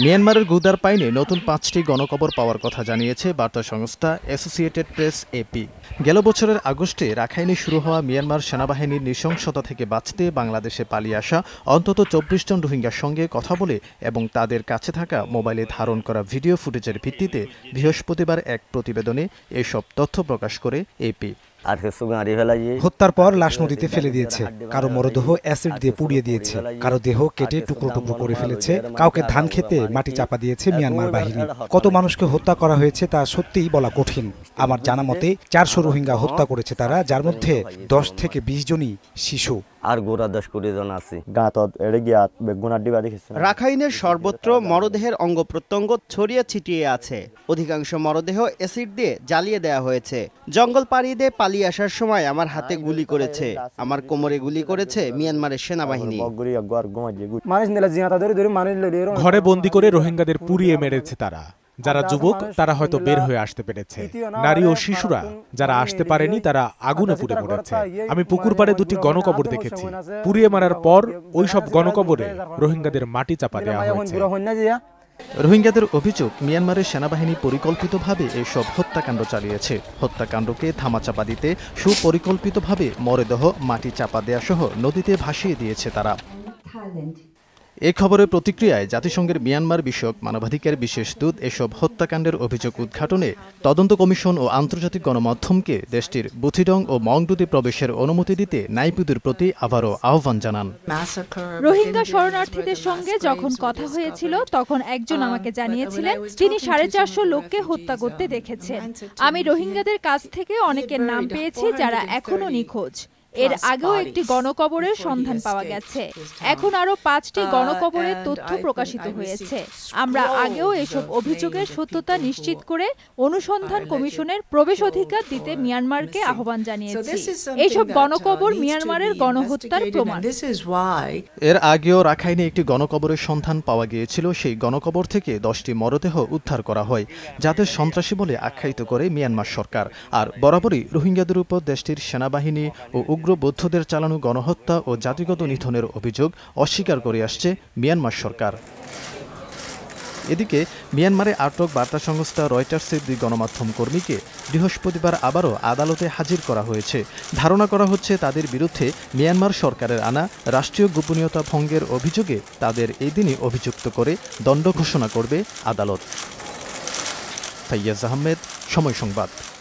মিয়ানমারের গুদার পাইনে নতুন পাঁচটি গণকবর পাওয়ার কথা জানিয়েছে বার্তা সংস্থা অ্যাসোসিয়েটেড প্রেস এপি গেল বছরের আগস্টে রাখাইনে শুরু হওয়া মিয়ানমার সেনাবাহিনীর নৃশংসতা থেকে বাঁচতে বাংলাদেশে পালিয়ে আসা অন্তত চব্বিশ জন রোহিঙ্গার সঙ্গে কথা বলে এবং তাদের কাছে থাকা মোবাইলে ধারণ করা ভিডিও ফুটেজের ভিত্তিতে বৃহস্পতিবার এক প্রতিবেদনে এসব তথ্য প্রকাশ করে এপি হত্যার পর লাশ নদীতে ফেলে দিয়েছে কারো মরদেহ অ্যাসিড দিয়ে পুড়িয়ে দিয়েছে কারো দেহ কেটে টুকরো টুকরো করে ফেলেছে কাউকে ধান খেতে মাটি চাপা দিয়েছে মিয়ানমার বাহিনী কত মানুষকে হত্যা করা হয়েছে তা সত্যিই বলা কঠিন আমার জানা মতে চারশো রোহিঙ্গা হত্যা করেছে তারা যার মধ্যে দশ থেকে বিশ জনই শিশু আর গোড়া দশ কুড়ি জন আছে রাখাইনের সর্বত্র মরদেহের অঙ্গ প্রত্যঙ্গ ছড়িয়ে ছিটিয়ে আছে অধিকাংশ মরদেহ অ্যাসিড দিয়ে জ্বালিয়ে দেয়া হয়েছে জঙ্গল পাড়িয়ে দিয়ে পালিয়ে আসার সময় আমার হাতে গুলি করেছে আমার কোমরে গুলি করেছে মিয়ানমারের সেনাবাহিনী ঘরে বন্দি করে রোহিঙ্গাদের পুড়িয়ে মেরেছে তারা যারা যুবক তারা হয়তো বের হয়ে আসতে পেরেছে নারী ও শিশুরা যারা আসতে পারেনি তারা আগুনে পুড়ে মরেছে আমি পুকুর পাড়ে দুটি গণকবর দেখেছি পুড়িয়ে মারার পর ওই সব গণকবরে রোহিঙ্গাদের মাটি চাপা দেওয়া হয়েছে রোহিঙ্গাদের অভিযোগ মিয়ানমারের সেনাবাহিনী পরিকল্পিতভাবে এইসব হত্যাকাণ্ড চালিয়েছে হত্যাকাণ্ডকে চাপা দিতে সুপরিকল্পিতভাবে মরদেহ মাটি চাপা দেওয়া সহ নদীতে ভাসিয়ে দিয়েছে তারা এ খবরের প্রতিক্রিয়ায় জাতিসংঘের মিয়ানমার বিষয়ক মানবাধিকার বিশেষ দূত এসব হত্যাকাণ্ডের অভিযোগ উদ্ঘাটনে তদন্ত কমিশন ও আন্তর্জাতিক গণমাধ্যমকে দেশটির বুথিডং ও মংডুতে প্রবেশের অনুমতি দিতে নাইপুদের প্রতি আবারও আহ্বান জানান রোহিঙ্গা শরণার্থীদের সঙ্গে যখন কথা হয়েছিল তখন একজন আমাকে জানিয়েছিলেন তিনি সাড়ে চারশো লোককে হত্যা করতে দেখেছেন আমি রোহিঙ্গাদের কাছ থেকে অনেকের নাম পেয়েছি যারা এখনও নিখোঁজ এর আগেও একটি গণকবরের সন্ধান পাওয়া গেছে এখন আরও পাঁচটি uh, গণকবরের তথ্য প্রকাশিত হয়েছে আমরা আগেও এসব অভিযোগের সত্যতা নিশ্চিত করে অনুসন্ধান কমিশনের প্রবেশ অধিকার দিতে মিয়ানমারকে আহ্বান জানিয়েছি এইসব uh, গণকবর মিয়ানমারের গণহত্যার প্রমাণ এর আগেও রাখাইনে একটি গণকবরের সন্ধান পাওয়া গিয়েছিল সেই গণকবর থেকে দশটি মরদেহ উদ্ধার করা হয় যাদের সন্ত্রাসী বলে আখ্যায়িত করে মিয়ানমার সরকার আর বরাবরই রোহিঙ্গাদের উপর দেশটির সেনাবাহিনী ও উগ্র বৌদ্ধদের চালানো গণহত্যা ও জাতিগত নিধনের অভিযোগ অস্বীকার করে আসছে মিয়ানমার সরকার এদিকে মিয়ানমারে আটক বার্তা সংস্থা রয়টার্সের দুই গণমাধ্যম কর্মীকে বৃহস্পতিবার আবারও আদালতে হাজির করা হয়েছে ধারণা করা হচ্ছে তাদের বিরুদ্ধে মিয়ানমার সরকারের আনা রাষ্ট্রীয় গোপনীয়তা ভঙ্গের অভিযোগে তাদের এই দিনই অভিযুক্ত করে দণ্ড ঘোষণা করবে আদালত সৈয়াজ আহমেদ সময় সংবাদ